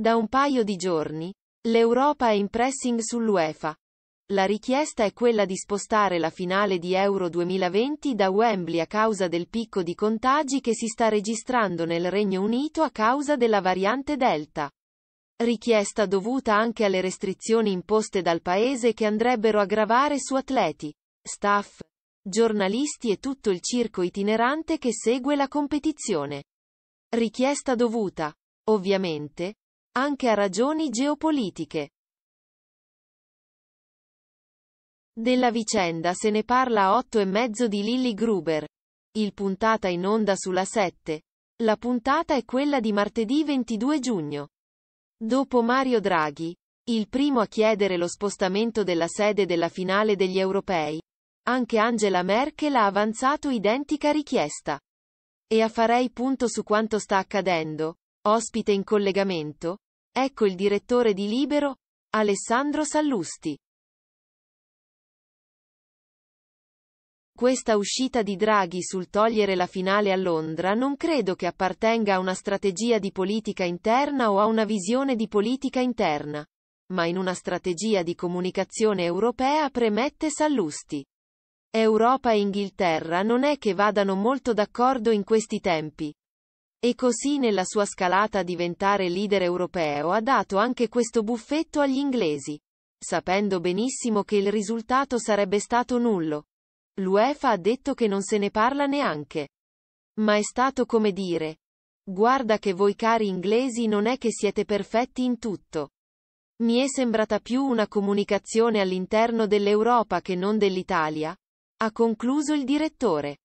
Da un paio di giorni, l'Europa è in pressing sull'UEFA. La richiesta è quella di spostare la finale di Euro 2020 da Wembley a causa del picco di contagi che si sta registrando nel Regno Unito a causa della variante Delta. Richiesta dovuta anche alle restrizioni imposte dal paese che andrebbero a gravare su atleti, staff, giornalisti e tutto il circo itinerante che segue la competizione. Richiesta dovuta, ovviamente, anche a ragioni geopolitiche. Della vicenda se ne parla a 8 e mezzo di Lilly Gruber. Il puntata in onda sulla 7. La puntata è quella di martedì 22 giugno. Dopo Mario Draghi, il primo a chiedere lo spostamento della sede della finale degli europei, anche Angela Merkel ha avanzato identica richiesta. E a farei punto su quanto sta accadendo, ospite in collegamento, Ecco il direttore di Libero, Alessandro Sallusti. Questa uscita di Draghi sul togliere la finale a Londra non credo che appartenga a una strategia di politica interna o a una visione di politica interna, ma in una strategia di comunicazione europea premette Sallusti. Europa e Inghilterra non è che vadano molto d'accordo in questi tempi, e così nella sua scalata a diventare leader europeo ha dato anche questo buffetto agli inglesi, sapendo benissimo che il risultato sarebbe stato nullo. L'UEFA ha detto che non se ne parla neanche. Ma è stato come dire. Guarda che voi cari inglesi non è che siete perfetti in tutto. Mi è sembrata più una comunicazione all'interno dell'Europa che non dell'Italia. Ha concluso il direttore.